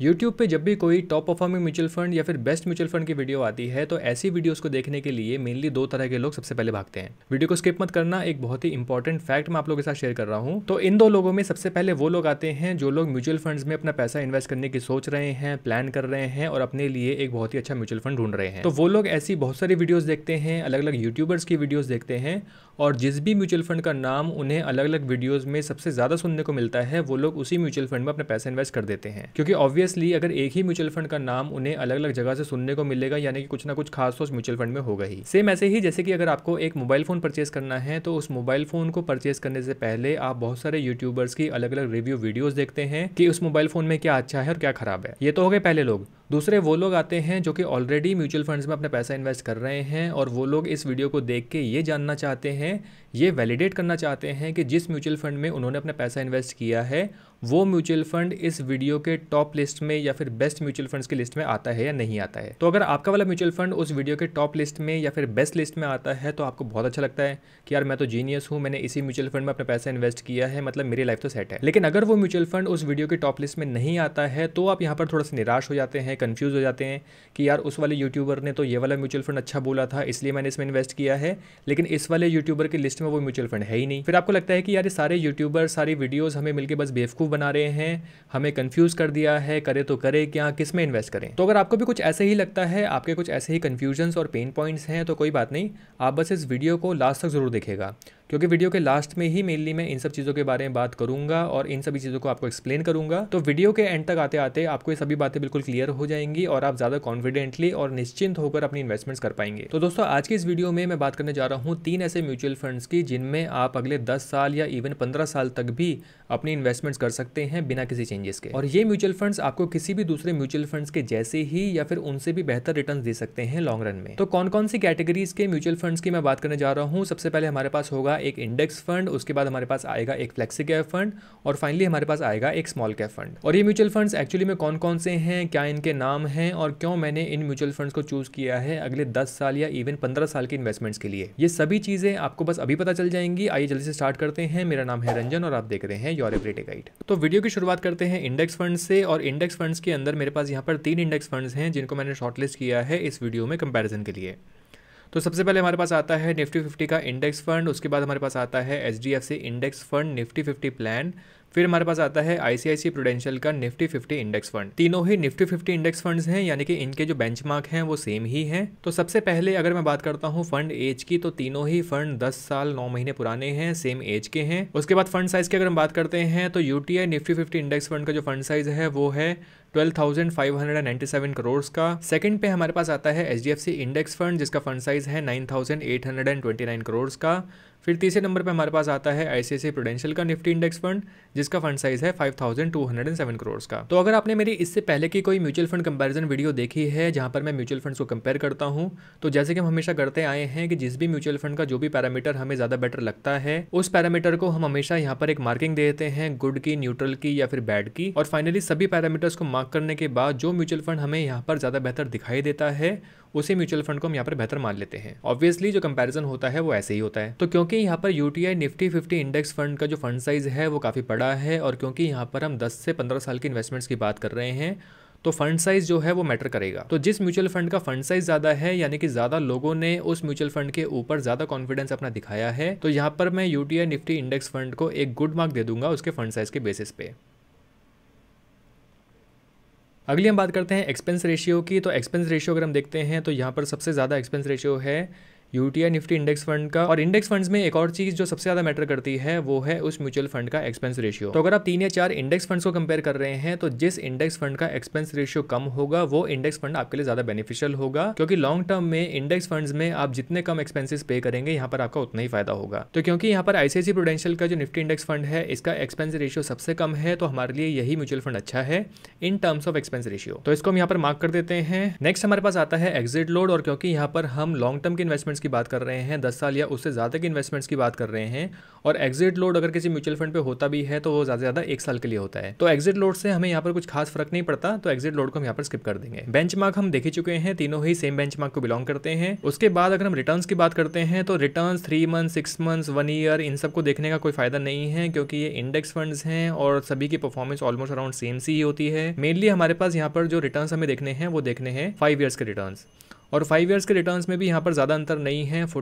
YouTube पे जब भी कोई टॉप परफॉर्मिंग म्यूचुअल फंड या फिर बेस्ट म्यूचुअल फंड की वीडियो आती है तो ऐसी वीडियोस को देखने के लिए मेनली दो तरह के लोग सबसे पहले भागते हैं वीडियो को स्किप मत करना एक बहुत ही इंपॉर्टेंट फैक्ट मैं आप लोगों के साथ शेयर कर रहा हूँ तो इन दो लोगों में सबसे पहले वो लोग आते हैं जो लोग म्यूचुअल फंड में अपना पैसा इन्वेस्ट करने की सोच रहे हैं प्लान कर रहे हैं और अपने लिए एक बहुत ही अच्छा म्यूचुअल फंड ढूंढ रहे हैं तो वो लोग ऐसी बहुत सारी वीडियोज देखते हैं अलग अलग यूट्यूबर्स की वीडियोज देखते हैं और जिस भी म्यूचुअल फंड का नाम उन्हें अलग अलग वीडियोज में सबसे ज्यादा सुनने को मिलता है वो लोग उसी म्यूचुअल फंड में अपना पैसा इन्वेस्ट कर देते हैं क्योंकि ऑब्वियस ऑब्वियसली अगर एक ही म्यूचुअल फंड का नाम उन्हें अलग अलग जगह से सुनने को मिलेगा यानी कि कुछ ना कुछ खास तो उस म्यूचुअल फंड में होगा ही सेम ऐसे ही जैसे कि अगर आपको एक मोबाइल फोन परचेज करना है तो उस मोबाइल फोन को परचेज करने से पहले आप बहुत सारे यूट्यूबर्स की अलग अलग रिव्यू वीडियोज देखते हैं कि उस मोबाइल फोन में क्या अच्छा है और क्या खराब है ये तो हो गए पहले लोग दूसरे वो लोग आते हैं जो कि ऑलरेडी म्यूचुअल फंड्स में अपना पैसा इन्वेस्ट कर रहे हैं और वो लोग इस वीडियो को देख के ये जानना चाहते हैं ये वैलिडेट करना चाहते हैं कि जिस म्यूचुअल फंड में उन्होंने अपना पैसा इन्वेस्ट किया है वो म्यूचुअल फंड इस वीडियो के टॉप लिस्ट में या फिर बेस्ट म्यूचुअल फंड्स की लिस्ट में आता है या नहीं आता है तो अगर आपका वाला म्यूचुअल फंड उस वीडियो के टॉप लिस्ट में या फिर बेस्ट लिस्ट में आता है तो आपको बहुत अच्छा लगता है कि यार मैं तो जीनियस हूँ मैंने इसी म्यूचुअल फंड में अपना पैसा इन्वेस्ट किया है मतलब मेरी लाइफ तो सेट है लेकिन अगर वो म्यूचुअल फंड उस वीडियो के टॉप लिस्ट में नहीं आता है तो आप यहाँ पर थोड़ा सा निराश हो जाते हैं कन्फ्यूज हो जाते हैं कि यार उस वाले यूट्यूबर ने तो ये वाला म्यूचुअल फंड अच्छा बोला था इसलिए मैंने इसमें इन्वेस्ट किया है लेकिन इस वाले यूट्यूबर की लिस्ट में वो म्यूचुअल फंड है ही नहीं फिर आपको लगता है कि यार सारे यूट्यूबर सारी वीडियोज़ हमें मिलकर बस बेवकूफ़ मूव बना रहे हैं हमें कंफ्यूज कर दिया है करे तो करे क्या किस में इन्वेस्ट करें तो अगर आपको भी कुछ ऐसे ही लगता है आपके कुछ ऐसे ही कन्फ्यूजन्स और पेन पॉइंट्स हैं तो कोई बात नहीं आप बस इस वीडियो को लास्ट तक ज़रूर देखेगा क्योंकि वीडियो के लास्ट में ही मेनली मैं इन सब चीज़ों के बारे में बात करूंगा और इन सभी चीज़ों को आपको एक्सप्लेन करूंगा तो वीडियो के एंड तक आते आते आपको ये सभी बातें बिल्कुल क्लियर हो जाएंगी और आप ज़्यादा कॉन्फिडेंटली और निश्चिंत होकर अपनी इन्वेस्टमेंट्स कर पाएंगे तो दोस्तों आज की इस वीडियो में मैं बात करने जा रहा हूँ तीन ऐसे म्यूचुअल फंड्स की जिनमें आप अगले दस साल या इवन पंद्रह साल तक भी अपनी इन्वेस्टमेंट्स कर सकते हैं बिना किसी चेंजेस के और ये म्यूचुअल फंड्स आपको किसी भी दूसरे म्यूचुअल फंड्स के जैसे ही या फिर उनसे भी बेहतर रिटर्न दे सकते हैं लॉन्ग रन में तो कौन कौन सी कैटेगरीज के म्यूचुअल फंड्स की मैं बात करने जा रहा हूँ सबसे पहले हमारे पास होगा आएगा एक इंडेक्स फंड उसके बाद हमारे पास आएगा एक फ्लेक्सी कैप फंड और फाइनली हमारे पास आएगा एक स्मॉल कैप फंड और ये म्यूचुअल फंड्स एक्चुअली में कौन कौन से हैं क्या इनके नाम हैं और क्यों मैंने इन म्यूचुअल फंड्स को चूज़ किया है अगले दस साल या इवन पंद्रह साल के इन्वेस्टमेंट्स के लिए ये सभी चीज़ें आपको बस अभी पता चल जाएंगी आइए जल्दी से स्टार्ट करते हैं मेरा नाम है रंजन और आप देख रहे हैं योर एवरीडे गाइड तो वीडियो की शुरुआत करते हैं इंडेक्स फंड से और इंडेक्स फंड्स के अंदर मेरे पास यहाँ पर तीन इंडेक्स फंड्स हैं जिनको मैंने शॉर्टलिस्ट किया है इस वीडियो में कंपेरिजन के लिए तो सबसे पहले हमारे पास आता है निफ्टी फिफ्टी का इंडेक्स फंड उसके बाद हमारे पास आता है H index fund Nifty fifty plan फिर हमारे पास आता है आईसीआईसी प्रोडेंशियल का निफ्टी फिफ्टी इंडेक्स फंड तीनों ही निफ्टी फिफ्टी इंडेक्स फंड हैं यानी कि इनके जो बेंच हैं वो सेम ही हैं तो सबसे पहले अगर मैं बात करता हूँ फंड एज की तो तीनों ही फंड दस साल नौ महीने पुराने हैं सेम एज के हैं उसके बाद फंड साइज की अगर हम बात करते हैं तो UTI Nifty fifty index fund का जो फंड साइज है वो है 12,597 करोड़ का सेकंड पे हमारे पास आता है एच इंडेक्स फंड जिसका फंड साइज है 9,829 करोड़ का फिर तीसरे नंबर पर हमारे पास आता है आईसीआई प्रोडेंशियल का निफ्टी इंडेक्स फंड जिसका फंड साइज है 5207 करोड़ का तो अगर आपने मेरी इससे पहले की कोई म्यूचुअल फंड कंपैरिजन वीडियो देखी है जहां पर मैं म्यूचुअल फंड्स को कंपेयर करता हूं तो जैसे कि हम हमेशा करते आए हैं कि जिस भी म्यूचुअल फंड का जो भी पैरामीटर हमें ज़्यादा बेटर लगता है उस पैरामीटर को हम हमेशा यहाँ पर एक मार्किंग दे देते हैं गुड की न्यूट्रल की या फिर बैड की और फाइनली सभी पैरामीटर्स को मार्क करने के बाद जो म्यूचुअल फंड हमें यहाँ पर ज़्यादा बेहतर दिखाई देता है उसी म्यूचुअल फंड को हम यहाँ पर बेहतर मान लेते हैं ऑब्वियसली जो कंपेरिजन होता है वो ऐसे ही होता है तो क्योंकि यहाँ पर UTI Nifty fifty index fund का जो फंड साइज है वो काफ़ी बड़ा है और क्योंकि यहाँ पर हम दस से पंद्रह साल की इन्वेस्टमेंट्स की बात कर रहे हैं तो फंड साइज जो है वो मैटर करेगा तो जिस म्यूचुअल फंड का फंड साइज ज्यादा है यानी कि ज्यादा लोगों ने उस म्यूचुअल फंड के ऊपर ज्यादा कॉन्फिडेंस अपना दिखाया है तो यहाँ पर मैं यूटीआई निफ्टी इंडेक्स फंड को एक गुड मार्क दे दूंगा उसके फंड साइज के बेसिस पे अगली हम बात करते हैं एक्सपेंस रेशियो की तो एक्सपेंस रेशियो अगर हम देखते हैं तो यहाँ पर सबसे ज़्यादा एक्सपेंस रेशियो है यूटीआई निफ्टी इंडेक्स फंड का और इंडेक्स फंड्स में एक और चीज जो सबसे ज्यादा मैटर करती है वो है उस म्यूचुअल फंड का एक्सपेंस रेशियो तो अगर आप तीन या चार इंडेक्स फंड्स को कंपेयर कर रहे हैं तो जिस इंडेक्स फंड का एक्सपेंस रेशियो कम होगा वो इंडेक्स फंड आपके लिए ज्यादा बेनिफिशियल होगा क्योंकि लॉन्ग टर्म में इंडेक्स फंड में आप जितने कम एक्सपेंसिस पे करेंगे यहाँ पर आपका उतना ही फायदा होगा तो क्योंकि यहाँ पर आईसीआईसी प्रोडेंशियल का जो निफ्टी इंडेक्स फंड है इसका एक्सपेंस रेशियो सबसे कम है तो हमारे लिए यही म्यूचुअल फंड अच्छा है in terms of expense ratio तो इसको हम यहाँ पर मार्क कर देते हैं नेक्स्ट हमारे पास आता है एग्जिट लोड और क्योंकि यहाँ पर हम लॉन्ग टर्म के इन्वेस्टमेंट इन्वेस्टमेंट्स की बात कर रहे हैं दस साल या उससे ज़्यादा के इन्वेस्टमेंट्स की बात कर रहे हैं और एग्जिट लोड अगर किसी म्यूचुअल फंड पे होता भी है तो वो ज़्यादा ज़्यादा एक साल के लिए होता है तो एग्जिट लोड से हमें यहाँ पर कुछ खास फर्क नहीं पड़ता तो एग्जिट लोड को हम यहाँ पर स्किप कर देंगे बेंच हम देख ही चुके हैं तीनों ही सेम बेंच को बिलोंग करते हैं उसके बाद अगर हम रिटर्न की बात करते हैं तो return three month six month one year इन सबको देखने का कोई फायदा नहीं है क्योंकि ये इंडेक्स फंड हैं और सभी की परफॉर्मेंस ऑलमोस्ट अराउंड सेम सी ही होती है मेनली हमारे पास यहाँ पर जो रिटर्न हमें देखने हैं वो देखने हैं फाइव ईयर्स के रिटर्न और फाइव ईयर्स के रिटर्न्स में भी यहाँ पर ज़्यादा अंतर नहीं है 14.94,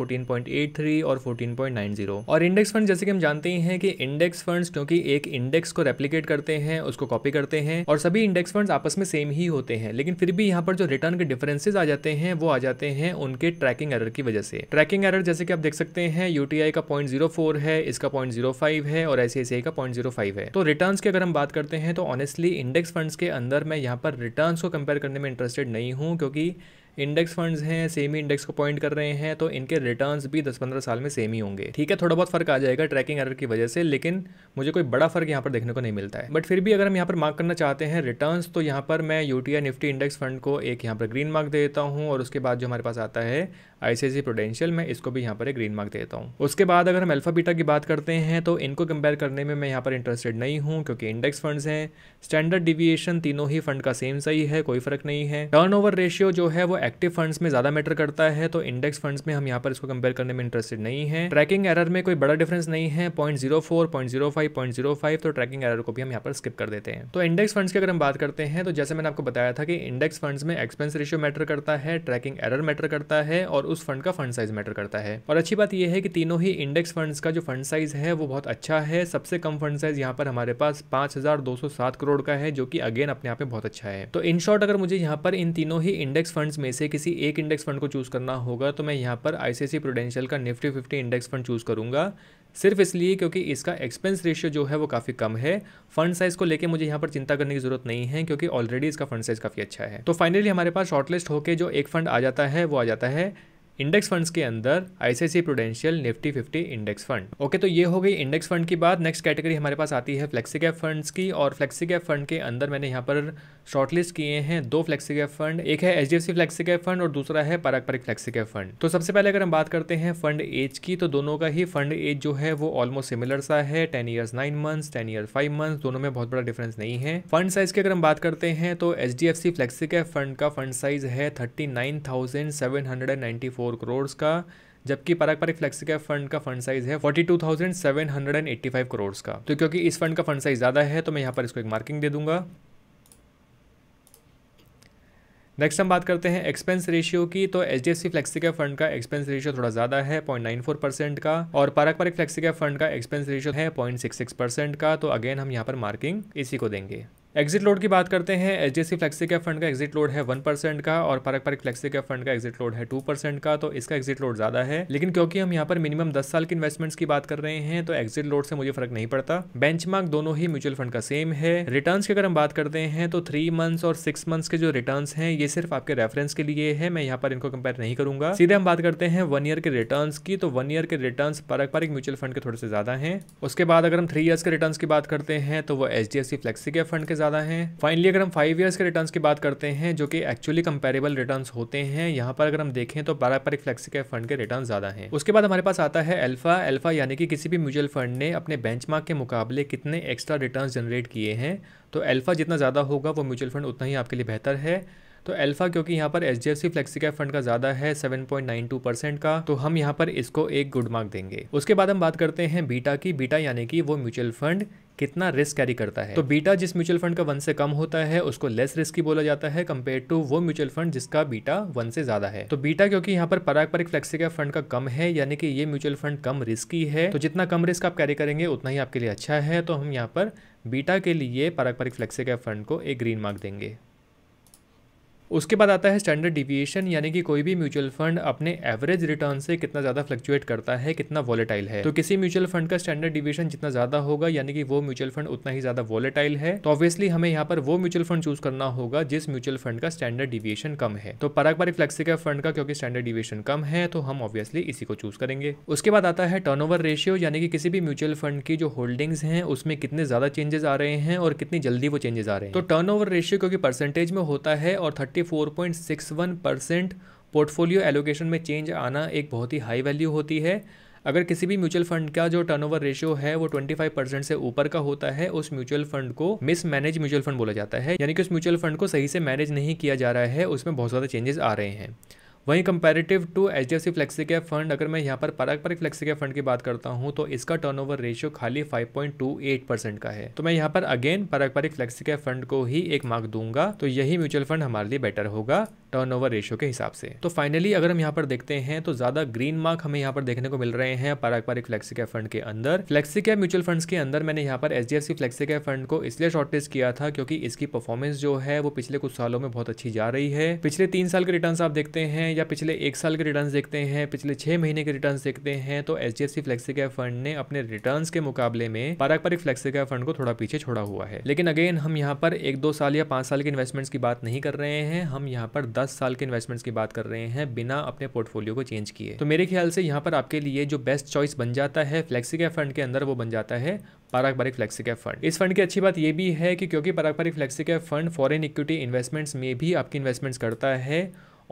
14.83 और 14.90 और इंडेक्स फंड जैसे कि हम जानते ही हैं कि इंडेक्स फंड्स क्योंकि एक इंडेक्स को रेप्लीकेट करते हैं उसको कॉपी करते हैं और सभी इंडेक्स फंड्स आपस में सेम ही होते हैं लेकिन फिर भी यहाँ पर जो रिटर्न के डिफरेंसेज आ जाते हैं वो आ जाते हैं उनके ट्रैकिंग एरर की वजह से ट्रैकिंग एरर जैसे कि आप देख सकते हैं यूटीआई का पॉइंट है इसका पॉइंट है और आई का पॉइंट है तो रिटर्न की अगर हम बात करते हैं तो ऑनेस्टली इंडेक्स फंड्स के अंदर मैं यहाँ पर रिटर्न को कंपेयर करने में इंटरेस्टेड नहीं हूँ क्योंकि इंडेक्स फंड्स हैं सेमी इंडेक्स को पॉइंट कर रहे हैं तो इनके रिटर्न्स भी 10-15 साल में सेम ही होंगे ठीक है थोड़ा बहुत फर्क आ जाएगा ट्रैकिंग एरर की वजह से लेकिन मुझे कोई बड़ा फर्क यहाँ पर देखने को नहीं मिलता है बट फिर भी अगर हम यहाँ पर मार्क करना चाहते हैं रिटर्न्स तो यहाँ पर मैं यू निफ्टी इंडेक्स फंड को एक यहाँ पर ग्रीन मार्क दे देता हूँ और उसके बाद जो हमारे पास आता है आईसीआईसी प्रोडेंशियल में इसको भी यहाँ पर एक ग्रीन मार्क देता हूँ उसके बाद अगर हम अल्फा बीटा की बात करते हैं तो इनको कंपेयर करने में मैं यहाँ पर इंटरेस्टेड नहीं हूँ क्योंकि इंडेक्स फंड्स हैं स्टैंडर्ड डिविएशन तीनों ही फंड का सेम सही है कोई फर्क नहीं है टर्न रेशियो जो है वो एक्टिव फंड्स में ज्यादा मैटर करता है तो इंडेक्स फंड्स में हम यहाँ पर इसको कंपेयर करने में इंटरेस्टेड नहीं है ट्रैकिंग एरर में कोई बड़ा डिफरेंस नहीं है point zero four point zero five point zero five तो ट्रैकिंग एरर को भी हम यहाँ पर स्किप कर देते हैं तो इंडेक्स फंड्स की अगर हम बात करते हैं तो जैसे मैंने आपको बताया था कि इंडेक्स फंड्स में एक्सपेंस रेशियो मैटर करता है ट्रैकिंग एरर मैटर करता है और और उस फंड का फंड साइज मैटर करता है और अच्छी बात यह है कि तीनों ही इंडेक्स फंड्स का जो फंड साइज है वो बहुत अच्छा है सबसे कम फंड साइज यहाँ पर हमारे पास पांच करोड़ का है जो कि अगेन अपने आप में बहुत अच्छा है तो इन शॉर्ट अगर मुझे यहाँ पर इन तीनों ही इंडेक्स फंड में से किसी एक इंडेक्स फंड को चूज करना होगा तो मैं यहाँ पर आईसीआईसी प्रोडेंशियल का Nifty fifty index fund choose करूंगा सिर्फ इसलिए क्योंकि इसका एक्सपेंस रेशियो जो है वो काफ़ी कम है फंड साइज़ को लेके मुझे यहाँ पर चिंता करने की जरूरत नहीं है क्योंकि ऑलरेडी इसका फंड साइज़ काफ़ी अच्छा है तो फाइनली हमारे पास शॉर्टलिस्ट होकर जो एक फंड आ जाता है वो आ जाता है इंडेक्स फंड्स के अंदर ICICI Prudential Nifty fifty index fund okay तो ये हो गई इंडेक्स फंड की बात नेक्स्ट कैटेगरी हमारे पास आती है फ्लेक्सी कैप फंड्स की और फ्लेक्सी कैप फंड के अंदर मैंने यहाँ पर शॉर्टलिस्ट किए हैं दो फ्लेक्सी कैप फंड एक है H D F C fund और दूसरा है पारंपरिक फ्लेक्सी कैप फंड तो सबसे पहले अगर हम बात करते हैं फंड एज की तो दोनों का ही फंड एज जो है वो ऑलमोस्ट सिमिलर सा है ten years nine months ten year five months दोनों में बहुत बड़ा डिफरेंस नहीं है फंड साइज की अगर हम बात करते हैं तो H D F C flexi cap fund का फंड साइज है thirty nine thousand seven hundred and ninety four crore का जबकि पारंपरिक फ्लेक्सी कैप फंड का फंड साइज है 42,785 करोड़ का तो क्योंकि इस फंड का फंड साइज ज़्यादा है तो मैं यहाँ पर इसको एक मार्किंग दे दूंगा नेक्स्ट हम बात करते हैं एक्सपेंस रेशियो की तो H D F C flexi fund का एक्सपेंस रेशियो थोड़ा ज्यादा है पॉइंट नाइन फोर परसेंट का और पारंपरिक फ्लेक्सी कैप फंड का एक्सपेंस रेशियो है पॉइंट सिक्स सिक्स परसेंट का तो अगेन हम यहाँ पर मार्किंग इसी को देंगे एग्जिट लोड की बात करते हैं H D flexi cap fund का एग्जिट लोड है वन परसेंट का और परक परक फ्लेक्सी कैप फंड का एग्जिट लोड है टू परसेंट का तो इसका एग्जिट लोड ज्यादा है लेकिन क्योंकि हम यहाँ पर मिनिमम दस साल के इन्वेस्टमेंट्स की बात कर रहे हैं तो एग्जिट लोड से मुझे फर्क नहीं पड़ता मार्क दोनों ही म्यूचुअल फंड का सेम है रिटर्न की अगर हम बात करते हैं तो थ्री मंथ्स और सिक्स मंथ्स के जो रिटर्न है ये सिर्फ आपके रेफरेंस के लिए है मैं यहाँ पर इनको कंपेयर नहीं करूंगा सीधे हम बात करते हैं वन ईयर के रिटर्न की तो वन ईयर के रिटर्न परक परक म्यूचुअल फंड के थोड़े से ज्यादा है उसके बाद अगर हम थ्री ईयर्स के रिटर्न की बात करते हैं तो वो H D flexi cap fund के ज़्यादा हैं फाइनली अगर हम फाइव ईयर्स के रिटर्न की बात करते हैं जो कि एक्चुअली कंपेरेबल रिटर्न होते हैं यहाँ पर अगर हम देखें तो पारंपरिक फ्लेक्सी के फंड के रिटर्न ज़्यादा है उसके बाद हमारे पास आता है एल्फा एल्फा यानी कि किसी भी म्यूचुअल फंड ने अपने बेंच के मुकाबले कितने एक्स्ट्रा रिटर्न जनरेट किए हैं तो एल्फा जितना ज़्यादा होगा वो म्यूचुअल फंड उतना ही आपके लिए बेहतर है तो अल्फा क्योंकि यहाँ पर H D F C fund का ज्यादा है 7.92 परसेंट का तो हम यहाँ पर इसको एक गुड मार्क देंगे उसके बाद हम बात करते हैं बीटा की बीटा यानी कि वो म्यूचुअल फंड कितना रिस्क कैरी करता है तो बीटा जिस म्यूचुअल फंड का वन से कम होता है उसको लेस रिस्की बोला जाता है कम्पेयर टू वो म्यूचुअल फंड जिसका बीटा वन से ज्यादा है तो बीटा क्योंकि यहाँ पर पराग फ्लेक्सी का फंड का कम है यानी कि ये म्यूचुअल फंड कम रिस्की है तो जितना कम रिस्क आप कैरी करेंगे उतना ही आपके लिए अच्छा है तो हम यहाँ पर बीटा के लिए पारंपरिक फ्लेक्सी का फंड को एक ग्रीन मार्क देंगे उसके बाद आता है स्टैंडर्ड डिविएशन यानी कि कोई भी म्यूचुअल फंड अपने एवरेज रिटर्न से कितना ज़्यादा फ्लक्चुएट करता है कितना वॉलेटाइल है तो किसी म्यूचुअल फंड का स्टैंडर्ड डिविएशन जितना ज़्यादा होगा यानी कि वो म्यूचुअल फंड उतना ही ज़्यादा वॉलेटाइल है तो ऑब्वियसली हमें यहाँ पर वो म्यूचुअल फंड चूज करना होगा जिस म्यूचुअल फंड का स्टैंडर्ड डिविएशन कम है तो पारकबारिक फ्लेक्सिका फंड का क्योंकि स्टैंडर्ड डिविएशन कम है तो हम ऑब्वियसली इसी को चूज करेंगे उसके बाद आता है टर्न रेशियो यानी कि किसी भी म्यूचुअल फंड की जो होल्डिंग्स हैं उसमें कितने ज़्यादा चेंजेस आ रहे हैं और कितनी जल्दी वो चेंजेस आ रहे हैं तो टर्न रेशियो क्योंकि परसेंटेज में होता है और थर्टी 54.61 परसेंट पोर्टफोलियो एलोकेशन में चेंज आना एक बहुत ही हाई वैल्यू होती है अगर किसी भी म्यूचुअल फंड का जो टर्नओवर रेशियो है वो 25 परसेंट से ऊपर का होता है उस म्यूचुअल फंड को मिस मैनेज म्यूचुअल फंड बोला जाता है यानी कि उस म्यूचुअल फंड को सही से मैनेज नहीं किया जा रहा है उसमें बहुत ज़्यादा चेंजेस आ रहे हैं वहीं comparative to H D F C flexi cap fund अगर मैं यहाँ पर पारंपरिक फ्लेक्सी कैप फंड की बात करता हूँ तो इसका टर्नओवर रेशियो खाली 5.28 परसेंट का है तो मैं यहाँ पर अगेन पारंपरिक फ्लेक्सी कैप फंड को ही एक मार्क दूंगा तो यही म्यूचुअल फंड हमारे लिए बेटर होगा टर्नओवर रेशियो के हिसाब से तो फाइनली अगर हम यहाँ पर देखते हैं तो ज्यादा ग्रीन मार्क हमें यहाँ पर देखने को मिल रहे हैं पारंपरिक फ्लेक्सी कैप फंड के अंदर फ्लेक्सी कैप म्यूचुअल फंड के अंदर मैंने यहाँ पर H D F C flexi cap fund को इसलिए शॉर्टेज किया था क्योंकि इसकी परफॉर्मेंस जो है वो पिछले कुछ सालों में बहुत अच्छी जा रही है पिछले तीन साल के रिटर्न आप देखते हैं या पिछले एक साल के रिटर्न्स देखते हैं पिछले छह महीने के रिटर्न्स देखते हैं तो एच डी एफ फंड ने अपने रिटर्न्स के मुकाबले में पारंपरिक फ्लेक्सिका फंड को थोड़ा पीछे छोड़ा हुआ है लेकिन अगेन हम यहाँ पर एक दो साल या पांच साल के इन्वेस्टमेंट्स की बात नहीं कर रहे हैं हम यहाँ पर दस साल के इन्वेस्टमेंट्स की बात कर रहे हैं बिना अपने पोर्टफोलियो को चेंज किए तो मेरे ख्याल से यहाँ पर आपके लिए जो बेस्ट चॉइस बन जाता है फ्लेक्सिक फंड के अंदर वो बन जाता है पारंपरिक फ्लेक्सिका फंड इस फंड की अच्छी बात यह भी है कि क्योंकि पारंपरिक flexi fund foreign equity investments में भी आपकी इन्वेस्टमेंट्स करता है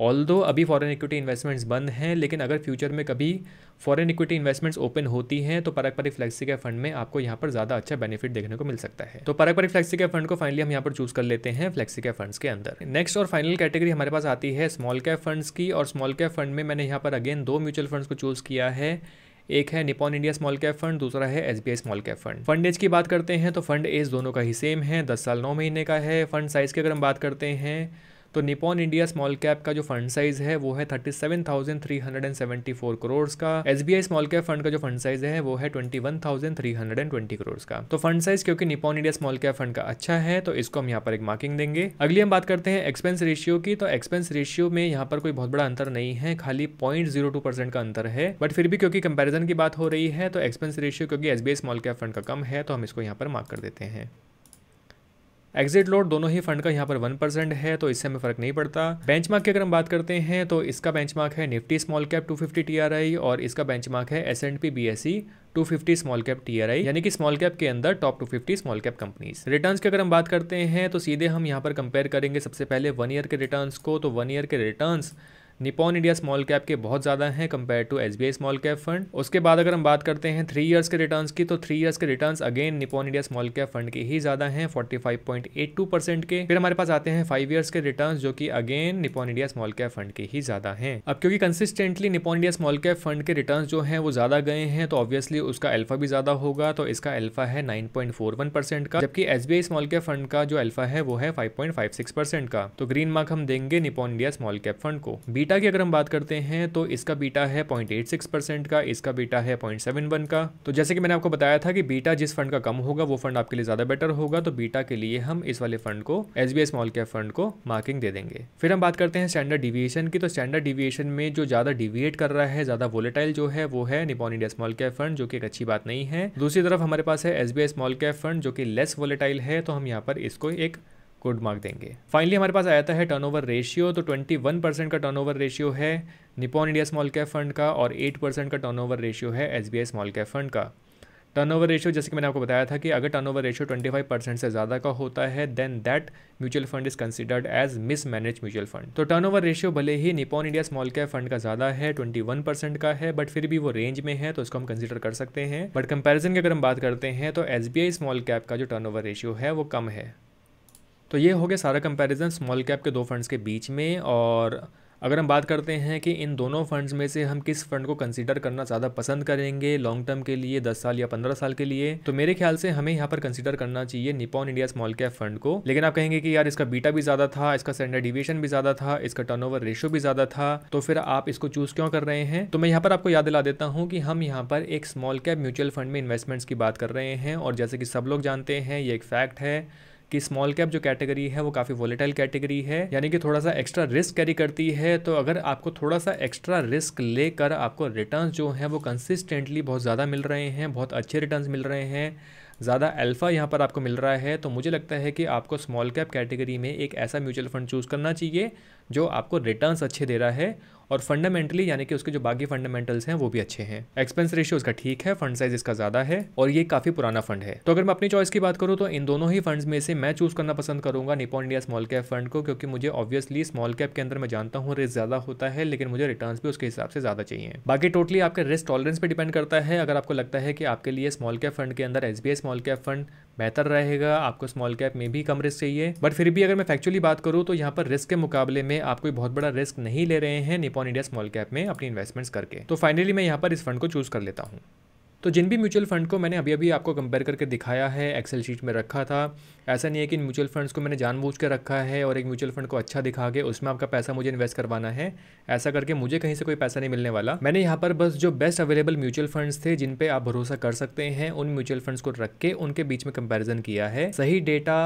ऑल दो अभी फॉरेन इक्विटी इन्वेस्टमेंट्स बंद हैं लेकिन अगर फ्यूचर में कभी फॉरेन इक्विटी इन्वेस्टमेंट्स ओपन होती हैं तो परकपरी फ्लेक्सी के फंड में आपको यहाँ पर ज़्यादा अच्छा बेनिफिट देखने को मिल सकता है तो परकपरी फ्लेक्सी के फंड को फाइनली हम यहाँ पर चूज कर लेते हैं फ्लेक्सी के फंड्स के अंदर नेक्स्ट और फाइनल कैटेगरी हमारे पास आती है स्मॉल कैप फंड्स की और स्मॉल कैप फंड में मैंने यहाँ पर अगेन दो म्यूचुअल फंड्स को चूज़ किया है एक है Nippon India small cap fund दूसरा है S small cap fund fund age की बात करते हैं तो फंड एज दोनों का ही सेम है दस साल नौ महीने का है फंड साइज की अगर हम बात करते हैं तो निपॉन इंडिया स्मॉल कैप का जो फंड साइज है वो है thirty seven thousand three hundred and seventy four crore का S B I small cap fund का जो फंड साइज है वो है twenty one thousand three hundred and twenty crore का तो फंड साइज क्योंकि Nippon India small cap fund का अच्छा है तो इसको हम यहाँ पर एक मार्किंग देंगे अगली हम बात करते हैं एक्सपेंस रेशियो की तो एक्सपेंस रेशियो में यहाँ पर कोई बहुत बड़ा अंतर नहीं है खाली पॉइंट जीरो टू परसेंट का अंतर है बट फिर भी क्योंकि कंपेरिजन की बात हो रही है तो एक्सपेंस रेशियो क्योंकि एस स्मॉल कैप फंड का कम है तो हम इसको यहाँ पर मार्क कर देते हैं एग्जिट लोड दोनों ही फंड का यहाँ पर वन परसेंट है तो इससे हमें फर्क नहीं पड़ता बेंचमार्क की अगर हम बात करते हैं तो इसका बेंचमार्क है निफ्टी स्मॉल कैप 250 टीआरआई और इसका बेंचमार्क है S and P B S C small cap TRI यानी कि स्मॉल कैप के अंदर top 250 small cap companies return की अगर हम बात करते हैं तो सीधे हम यहाँ पर कंपेयर करेंगे सबसे पहले वन ईयर के रिटर्न को तो वन ईयर के return Nippon India small cap के बहुत ज़्यादा हैं compare to S small cap fund उसके बाद अगर हम बात करते हैं थ्री ईयर्स के रिटर्न्स की तो थ्री ईयर्स के returns again Nippon India small cap fund के ही ज़्यादा हैं 45.82 परसेंट के फिर हमारे पास आते हैं फाइव ईयर्स के रिटर्न जो की again Nippon India small cap fund के ही ज़्यादा है अब क्योंकि consistently Nippon India small cap fund के रिटर्न जो है वो ज़्यादा गए हैं तो ऑब्वियसली उसका एल्फा भी ज़्यादा होगा तो इसका अल्फा है वन परसेंट का जबकि एस स्मॉल कैप फंड का जो अल्फा है वो है सिक्स परसेंट का तो ग्रीन मार्क हम देंगे Nippon India small cap fund को बी बीटा की अगर हम बात करते हैं तो इसका बीटा है पॉइंट एट सिक्स परसेंट का इसका बीटा है पॉइंट सेवन वन का तो जैसे कि मैंने आपको बताया था कि बीटा जिस फंड का कम होगा वो फंड आपके लिए ज़्यादा बेटर होगा तो बीटा के लिए हम इस वाले फंड को S B small cap fund को मार्किंग दे देंगे फिर हम बात करते हैं स्टैंडर्ड डिविएशन की तो स्टैंडर्ड डिविएशन में जो ज़्यादा डिविएट कर रहा है ज़्यादा वोलेटाइल जो है वो है Nippon India small cap fund जो कि एक अच्छी बात नहीं है दूसरी तरफ हमारे पास है एस स्मॉल कैप फंड जो कि लेस वोलेटाइल है तो हम यहाँ पर इसको एक गुड मार्क देंगे फाइनली हमारे पास आया है टर्नओवर रेशियो तो 21 परसेंट का टर्नओवर रेशियो है Nippon India small cap fund का और 8 परसेंट का टर्नओवर रेशियो है एस स्मॉल कैप फंड का टर्नओवर रेशियो जैसे कि मैंने आपको बताया था कि अगर टर्नओवर रेशियो 25 परसेंट से ज़्यादा का होता है then that mutual fund is considered as mismanage mutual fund तो टर्नओवर रेशियो भले ही Nippon India small cap fund का ज़्यादा है 21 परसेंट का है बट फिर भी वो रेंज में है तो उसको हम कंसिडर कर सकते हैं बट कंपेरिजन की अगर हम बात करते हैं तो एस स्मॉल कैप का जो ओवर रेशियो है वो कम है तो ये हो गया सारा कंपैरिजन स्मॉल कैप के दो फंड्स के बीच में और अगर हम बात करते हैं कि इन दोनों फंड्स में से हम किस फंड को कंसीडर करना ज़्यादा पसंद करेंगे लॉन्ग टर्म के लिए 10 साल या 15 साल के लिए तो मेरे ख्याल से हमें यहाँ पर कंसीडर करना चाहिए Nippon India small cap fund को लेकिन आप कहेंगे कि यार इसका बीटा भी ज़्यादा था इसका स्टैंडर्ड डिविएशन भी ज़्यादा था इसका टर्न रेशियो भी ज़्यादा था तो फिर आप इसको चूज क्यों कर रहे हैं तो मैं यहाँ पर आपको याद दिला देता हूँ कि हम यहाँ पर एक स्मॉल कैप म्यूचुअल फंड में इन्वेस्टमेंट्स की बात कर रहे हैं और जैसे कि सब लोग जानते हैं ये एक फैक्ट है कि स्मॉल कैप जो कैटेगरी है वो काफ़ी वोलेटाइल कैटेगरी है यानी कि थोड़ा सा एक्स्ट्रा रिस्क कैरी करती है तो अगर आपको थोड़ा सा एक्स्ट्रा रिस्क लेकर आपको रिटर्न जो है वो कंसिस्टेंटली बहुत ज़्यादा मिल रहे हैं बहुत अच्छे रिटर्न मिल रहे हैं ज़्यादा अल्फ़ा यहाँ पर आपको मिल रहा है तो मुझे लगता है कि आपको स्मॉल कैप कैटेगरी में एक ऐसा म्यूचुअल फंड चूज़ करना चाहिए जो आपको रिटर्न्स अच्छे दे रहा है और फंडामेंटली यानी कि उसके जो बाकी फंडामेंटल्स हैं वो भी अच्छे हैं एक्सपेंस रेशियो इसका ठीक है फंड साइज इसका ज्यादा है और ये काफी पुराना फंड है तो अगर मैं अपनी चॉइस की बात करूँ तो इन दोनों ही फंड में से मैं चूज करना पसंद करूंगा Nippon India small cap fund को क्योंकि मुझे ऑब्वियसली स्मॉल कैप के अंदर मैं जानता हूँ रिस्क ज्यादा होता है लेकिन मुझे रिटर्न भी उसके हिसाब से ज्यादा चाहिए बाकी टोटली आपके रिस्क टॉलरेंस पर डिपेंड करता है अगर आपको लगता है कि आपके लिए स्मॉल कैप फंड के अंदर एस स्मॉल कैप फंड बेहतर रहेगा आपको स्मॉल कैप में भी कम रिस्क चाहिए बट फिर भी अगर मैं फैक्चुअली बात करूँ तो यहाँ पर रिस्क के मुकाबले में आप कोई बहुत बड़ा रिस्क नहीं ले रहे हैं निपॉन इंडिया स्मॉल कैप में अपनी इन्वेस्टमेंट्स करके तो फाइनली मैं यहाँ पर इस फंड को चूज कर लेता हूँ तो जिन भी म्यूचुअल फंड को मैंने अभी अभी आपको कंपेयर करके दिखाया है एक्सेल शीट में रखा था ऐसा नहीं है कि इन म्यूचुअल फंड्स को मैंने जानबूझ कर रखा है और एक म्यूचुअल फंड को अच्छा दिखा के उसमें आपका पैसा मुझे इन्वेस्ट करवाना है ऐसा करके मुझे कहीं से कोई पैसा नहीं मिलने वाला मैंने यहाँ पर बस जो बेस्ट अवेलेबल म्यूचुअल फंड्स थे जिन पे आप भरोसा कर सकते हैं उन म्यूचुअल फंड्स को रख के उनके बीच में कंपेरिजन किया है सही डेटा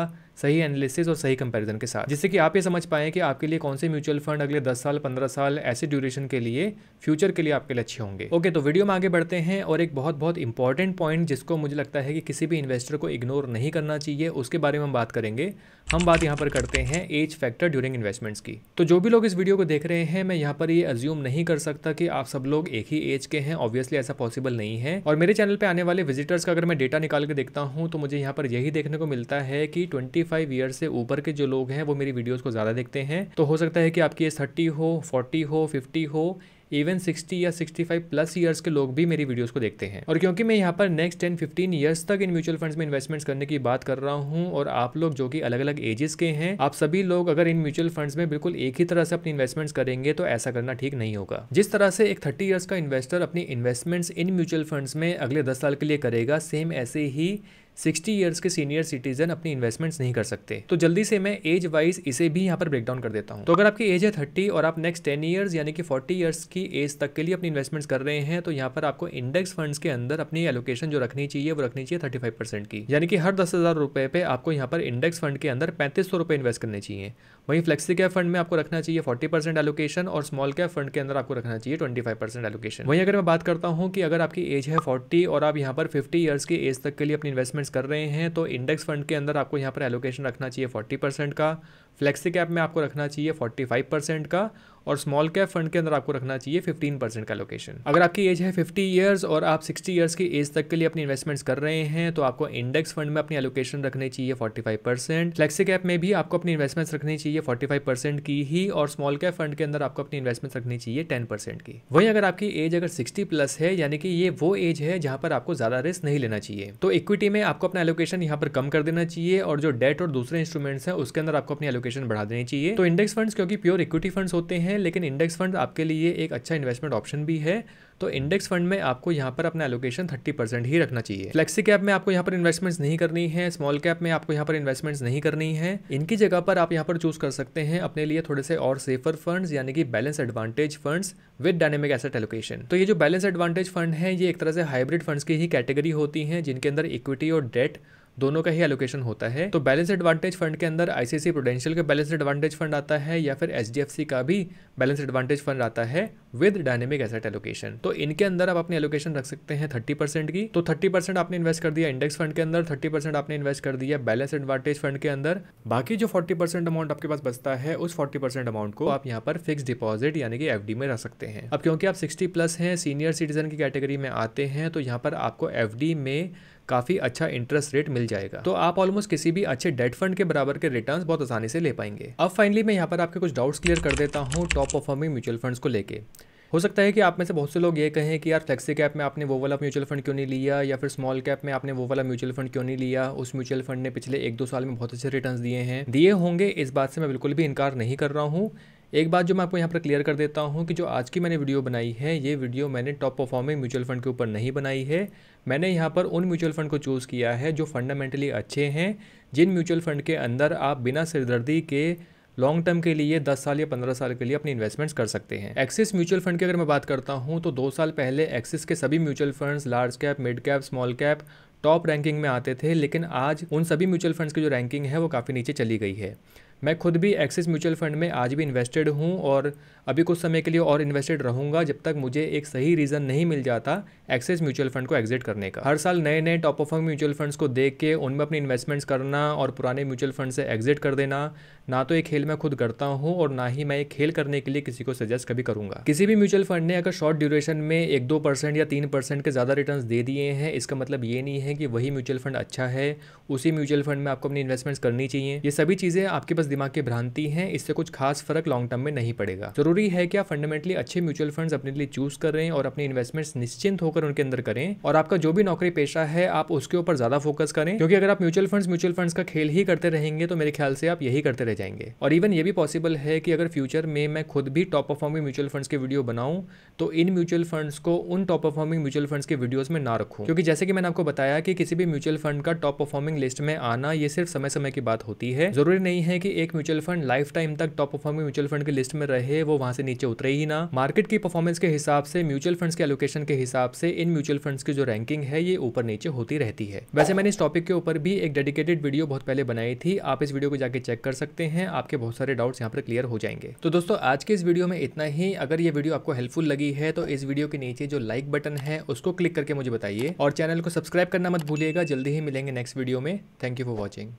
सही एनालिसिस और सही कंपैरिजन के साथ जिससे कि आप ये समझ पाएं कि आपके लिए कौन से म्यूचुअल फंड अगले दस साल पंद्रह साल ऐसे ड्यूरेशन के लिए फ्यूचर के लिए आपके लिए अच्छे होंगे ओके तो वीडियो में आगे बढ़ते हैं और एक बहुत बहुत इंपॉर्टेंट पॉइंट जिसको मुझे लगता है कि किसी भी इन्वेस्टर को इग्नोर नहीं करना चाहिए उसके बारे में हम बात करेंगे हम बात यहाँ पर करते हैं एज फैक्टर ड्यूरिंग इन्वेस्टमेंट्स की तो जो भी लोग इस वीडियो को देख रहे हैं मैं यहाँ पर ये अज्यूम नहीं कर सकता कि आप सब लोग एक ही एज के हैं ऑब्वियसली ऐसा पॉसिबल नहीं है और मेरे चैनल पे आने वाले विजिटर्स का अगर मैं डेटा निकाल के देखता हूँ तो मुझे यहाँ पर यही देखने को मिलता है कि ट्वेंटी फाइव ईयर से ऊपर के जो लोग हैं वो मेरी वीडियोज़ को ज़्यादा देखते हैं तो हो सकता है कि आपकी एज थर्टी हो फोर्टी हो फिफ्टी हो इवन 60 या 65 प्लस ईयर्स के लोग भी मेरी वीडियोस को देखते हैं और क्योंकि मैं यहाँ पर नेक्स्ट 10 15 ईयर्स तक इन म्यूचुअल फंड्स में इन्वेस्टमेंट्स करने की बात कर रहा हूँ और आप लोग जो कि अलग अलग एजेस के हैं आप सभी लोग अगर इन म्यूचुअल फंड्स में बिल्कुल एक ही तरह से अपनी इन्वेस्टमेंट्स करेंगे तो ऐसा करना ठीक नहीं होगा जिस तरह से एक थर्टी ईयर्स का इन्वेस्टर अपनी इन्वेस्टमेंट्स इन म्यूचुअल फंड्स में अगले दस साल के लिए करेगा सेम ऐसे ही सिक्सटी ईयर्स के सीनियर सिटीजन अपनी इन्वेस्टमेंट्स नहीं कर सकते तो जल्दी से मैं एज वाइज इसे भी यहाँ पर ब्रेकडाउन कर देता हूँ तो अगर आपकी एज है थर्टी और आप नेक्स्ट टेन ईयर्स यानी कि फोर्टी ईयर्स की एज तक के लिए अपनी इन्वेस्टमेंट्स कर रहे हैं तो यहाँ पर आपको इंडेक्स फंड्स के अंदर अपनी एलोकेशन जो रखनी चाहिए वो रखनी चाहिए थर्टी फाइव परसेंट की यानी कि हर दस हज़ार रुपये पे आपको यहाँ पर इंडेक्स फंड के अंदर पैंतीस सौ रुपये इन्वेस्ट करने चाहिए वहीं फ्लेक्सी कैप फंड में आपको रखना चाहिए फोर्टी परसेंट एलोकेशन और स्मॉल कैप फंड के अंदर आपको रखना चाहिए ट्वेंटी फाइव परसेंट एलोकेशन वहीं अगर मैं बात करता हूँ कि अगर आपकी एज है फोर्टी और आप यहाँ पर फिफ्टी ईयर्स की एज तक के लिए अपनी इन्वेस्टमेंट्स कर रहे हैं तो इंडेक्स फंड के अंदर आपको यहाँ पर एलोकेशन रखना चाहिए फोर्टी परसेंट का फ्लेक्सी कैप में आपको रखना चाहिए 45 परसेंट का और स्मॉल कैप फंड के अंदर आपको रखना चाहिए 15 परसेंट का लोकेशन अगर आपकी एज है 50 ईयर्स और आप 60 ईयर्स की एज तक के लिए अपनी इन्वेस्टमेंट्स कर रहे हैं तो आपको इंडेक्स फंड में अपनी एलोकेशन रखनी चाहिए 45 परसेंट फ्लेक्सी कैप में भी आपको अपनी इन्वेस्टमेंट्स रखनी चाहिए 45 परसेंट की ही और स्मॉल कैप फंड के अंदर आपको अपनी इन्वेस्टमेंट्स रखनी चाहिए टेन परसेंट की वहीं अगर आपकी एज अगर सिक्सटी प्लस है यानी कि ये वो एज है जहां पर आपको ज्यादा रिस्क नहीं लेना चाहिए तो इक्विटी में आपको अपना एलोकेशन यहाँ पर कम कर देना चाहिए और जो डेट और दूसरे इंस्ट्रूमेंट्स हैं उसके अंदर आपको अपनी एलोकेशन एलोकेशन बढ़ा देनी चाहिए तो इंडेक्स फंड्स क्योंकि प्योर इक्विटी फंड्स होते हैं लेकिन इंडेक्स फंड आपके लिए एक अच्छा इन्वेस्टमेंट ऑप्शन भी है तो इंडेक्स फंड में आपको यहाँ पर अपना एलोकेशन थर्टी परसेंट ही रखना चाहिए फ्लेक्सी कैप में आपको यहाँ पर इन्वेस्टमेंट्स नहीं करनी है स्मॉल कैप में आपको यहाँ पर इन्वेस्टमेंट्स नहीं करनी है इनकी जगह पर आप यहाँ पर चूज कर सकते हैं अपने लिए थोड़े से और सेफर फंड्स यानी कि balance advantage funds with dynamic asset allocation तो ये जो बैलेंस एडवांटेज फंड है ये एक तरह से हाइब्रिड फंड्स की ही कैटेगरी होती है जिनके अंदर इक्विटी और डेट दोनों का ही एलोकेशन होता है तो बैलेंस एडवांटेज फंड के अंदर आईसीआईसी प्रोडेंशियल का बैलेंस एडवांटेज फंड आता है या फिर एच का भी बैलेंस एडवांटेज फंड आता है विद डायनेमिक एसेट एलोकेशन तो इनके अंदर आप अपनी एलोकेशन रख सकते हैं थर्टी परसेंट की तो थर्टी परसेंट आपने इन्वेस्ट कर दिया इंडेक्स फंड के अंदर थर्टी परसेंट आपने इन्वेस्ट कर दिया बैलेंस एडवांटेज फंड के अंदर बाकी जो फोर्टी परसेंट अमाउंट आपके पास बचता है उस फोर्टी परसेंट अमाउंट को आप यहाँ पर फिक्स डिपॉजिट यानी कि एफ में रख सकते हैं अब क्योंकि आप सिक्सटी प्लस हैं सीनियर सिटीजन की कैटेगरी में आते हैं तो यहाँ पर आपको एफ में काफ़ी अच्छा इंटरेस्ट रेट मिल जाएगा तो आप ऑलमोस्ट किसी भी अच्छे डेट फंड के बराबर के रिटर्न बहुत आसानी से ले पाएंगे अब फाइनली मैं यहाँ पर आपके कुछ डाउट्स क्लियर कर देता हूँ टॉप परफॉर्मिंग म्यूचुअल फंड्स को लेकर हो सकता है कि आप में से बहुत से लोग ये कहें कि यार फ्लेक्सी कैप में आपने वो वाला म्यूचुअल फंड क्यों नहीं लिया या फिर स्मॉल कैप में आपने वो वाला म्यूचुअल फंड क्यों नहीं लिया उस म्यूचुअल फंड ने पिछले एक दो साल में बहुत अच्छे रिटर्न दिए हैं दिए होंगे इस बात से मैं बिल्कुल भी इनकार नहीं कर रहा हूँ एक बात जो मैं आपको यहाँ पर क्लियर कर देता हूँ कि जो आज की मैंने वीडियो बनाई है ये वीडियो मैंने टॉप परफॉर्मिंग म्यूचुअल फंड के ऊपर नहीं बनाई है मैंने यहाँ पर उन म्यूचुअल फंड को चूज़ किया है जो फंडामेंटली अच्छे हैं जिन म्यूचुअल फंड के अंदर आप बिना सिरदर्दी के लॉन्ग टर्म के लिए 10 साल या 15 साल के लिए अपनी इन्वेस्टमेंट्स कर सकते हैं एक्सिस म्यूचुअल फंड की अगर मैं बात करता हूँ तो दो साल पहले एक्सिस के सभी mutual funds large cap mid cap small cap top ranking में आते थे लेकिन आज उन सभी म्यूचुअल फंड्स की जो रैंकिंग है वो काफ़ी नीचे चली गई है मैं खुद भी एक्सिस म्यूचुअल फंड में आज भी इन्वेस्टेड हूँ और अभी कुछ समय के लिए और इन्वेस्टेड रहूँगा जब तक मुझे एक सही रीज़न नहीं मिल जाता एक्सिस म्यूचुअल फंड को एग्जिट करने का हर साल नए नए टॉप ऑफ म्यूचुअल फंड्स को देख के उनमें अपने इन्वेस्टमेंट्स करना और पुराने म्यूचुअल फंड से एग्जिट कर देना ना तो ये खेल मैं खुद करता हूँ और ना ही मैं ये खेल करने के लिए किसी को सजेस्ट कभी करूँगा किसी भी म्यूचुअल फंड ने अगर शॉर्ट ड्यूरेशन में एक दो परसेंट या तीन परसेंट के ज़्यादा रिटर्न दे दिए हैं इसका मतलब ये नहीं है कि वही म्यूचुअल फंड अच्छा है उसी म्यूचुअल फंड में आपको अपनी इन्वेस्टमेंट्स करनी चाहिए ये सभी चीज़ें आपके पास दिमाग की भ्रांति है इससे कुछ खास फर्क लॉन्ग टर्म में नहीं पड़ेगा जरूरी है कि आप फंडामेंटली अच्छे म्यूचुअल फंड अपने लिए चूज करें और अपने इन्वेस्टमेंट्स निश्चिंत होकर उनके अंदर करें और आपका जो भी नौकरी पेशा है आप उसके ऊपर ज्यादा फोकस करें क्योंकि अगर आप म्यूचुअल फंड म्यूचुअल फंड का खेल ही करते रहेंगे तो मेरे ख्याल से आप यही करते रह जाएंगे और इवन ये भी पॉसिबल है कि अगर फ्यूचर में मैं खुद भी टॉप परफॉर्मिंग म्यूचुअल फंड्स के वीडियो बनाऊं तो इन म्यूचुअल फंड्स को उन टॉप परफॉर्मिंग म्यूचुअल फंड्स के वीडियोस में ना रखूं क्योंकि जैसे कि मैंने आपको बताया कि किसी भी म्यूचुअल फंड का टॉप परफॉर्मिंग लिस्ट में आना ये सिर्फ समय समय की बात होती है जरूरी नहीं है कि एक म्यूचुअल फंड लाइफ टाइम तक टॉप परफॉर्मिंग म्यूचुअल फंड की लिस्ट में रहे वो वहां से नीचे उतरे ही ना मार्केट की परफॉर्मेंस के हिसाब से म्यूचुअल फंड्स के एलोकेशन के हिसाब से इन म्यूचुअल फंड्स की जो रैंकिंग है ये ऊपर नीचे होती रहती है वैसे मैंने इस टॉपिक के ऊपर भी एक डेडिकेटेड वीडियो बहुत पहले बनाई थी आप इस वीडियो को जाके चेक कर सकते हैं आपके बहुत सारे डाउट्स यहाँ पर क्लियर हो जाएंगे तो दोस्तों आज के इस वीडियो में इतना ही अगर ये वीडियो आपको हेल्पफुल लगी है तो इस वीडियो के नीचे जो लाइक बटन है उसको क्लिक करके मुझे बताइए और चैनल को सब्सक्राइब करना मत भूलिएगा जल्दी ही मिलेंगे नेक्स्ट वीडियो में थैंक यू फॉर वॉचिंग